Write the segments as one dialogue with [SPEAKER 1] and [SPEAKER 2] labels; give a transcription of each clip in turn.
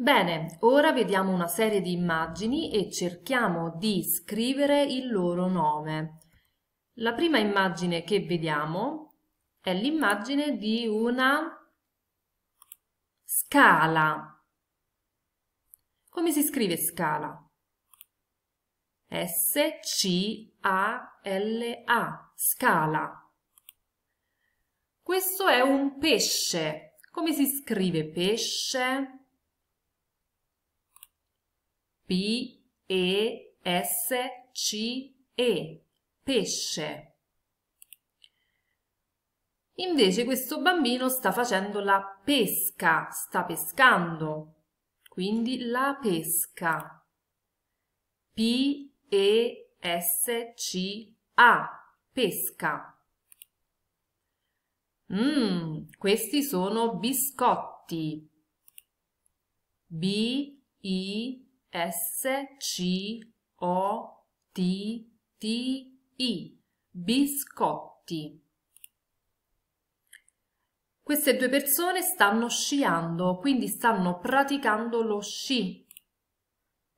[SPEAKER 1] Bene, ora vediamo una serie di immagini e cerchiamo di scrivere il loro nome. La prima immagine che vediamo è l'immagine di una scala. Come si scrive scala? S-C-A-L-A, scala. Questo è un pesce. Come si scrive pesce? P, E, S, C, E, pesce. Invece questo bambino sta facendo la pesca, sta pescando. Quindi la pesca. P, E, S, C, A, pesca. Mmm, questi sono biscotti. B, I, S, C, O, T, T, I, biscotti. Queste due persone stanno sciando, quindi stanno praticando lo sci.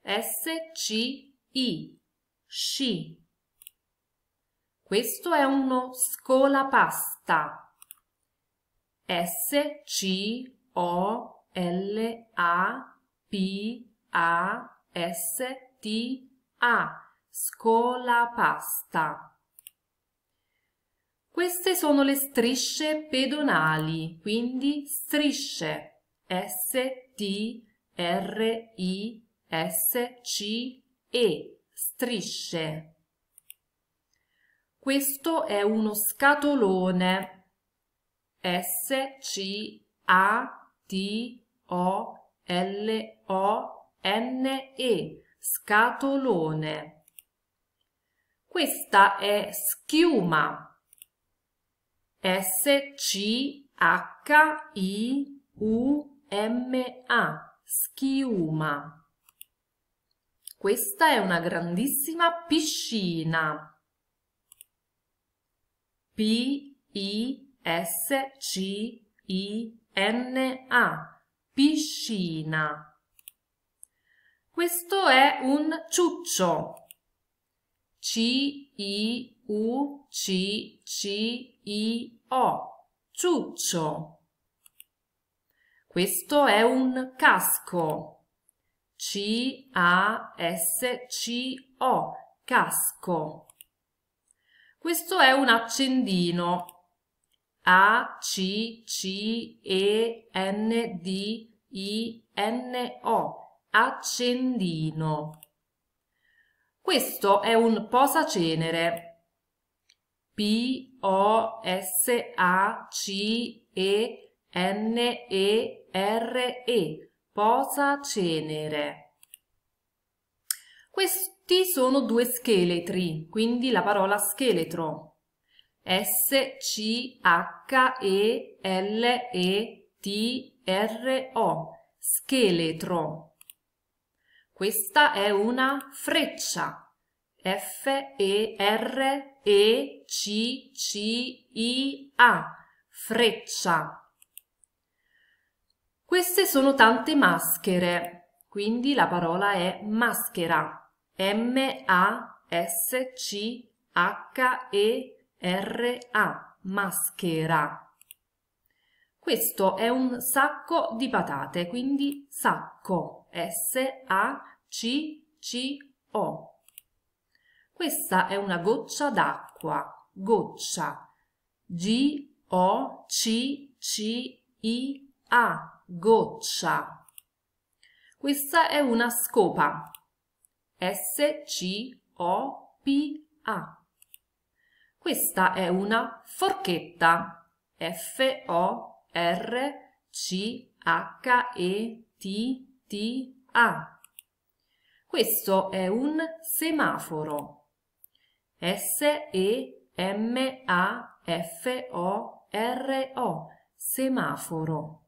[SPEAKER 1] S, C, I, sci. Questo è uno scolapasta. S, C, O, L, A, P, a S T A scola pasta. Queste sono le strisce pedonali, quindi strisce S T R I S C E strisce. Questo è uno scatolone S C A T O L O N-E, scatolone. Questa è schiuma. S-C-H-I-U-M-A, schiuma. Questa è una grandissima piscina. P-I-S-C-I-N-A, piscina. Questo è un ciuccio. C-I-U-C-C-I-O. Ciuccio. Questo è un casco. C-A-S-C-O. Casco. Questo è un accendino. A-C-C-E-N-D-I-N-O accendino. Questo è un posacenere. P-O-S-A-C-E-N-E-R-E. -E posacenere. Questi sono due scheletri, quindi la parola scheletro. S-C-H-E-L-E-T-R-O. Scheletro questa è una freccia. F-E-R-E-C-C-I-A. Freccia. Queste sono tante maschere, quindi la parola è maschera. M-A-S-C-H-E-R-A. Maschera. Questo è un sacco di patate, quindi sacco. S-A-C-C-O. Questa è una goccia d'acqua, goccia, G-O-C-C-I-A, goccia. Questa è una scopa, S-C-O-P-A. Questa è una forchetta, F-O-R-C-H-E-T-A. TA. Questo è un semaforo. S-E-M-A-F-O-R-O. Semaforo.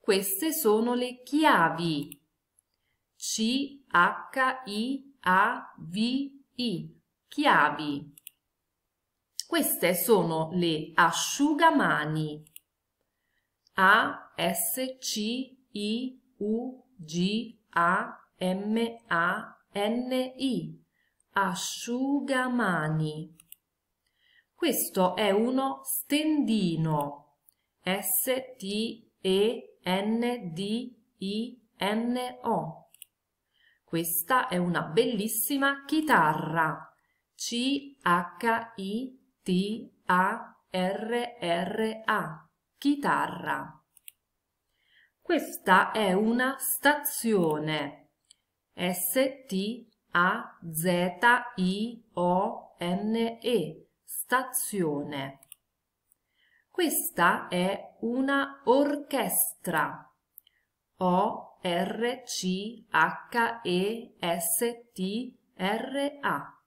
[SPEAKER 1] Queste sono le chiavi. C-H-I-A-V-I. Chiavi. Queste sono le asciugamani. A-S-C-I-A. U G A M A N I asciugamani. Questo è uno stendino S T E N D I N O. Questa è una bellissima chitarra C H I T A R R A chitarra. Questa è una stazione. S-T-A-Z-I-O-N-E. Stazione. Questa è una orchestra. O-R-C-H-E-S-T-R-A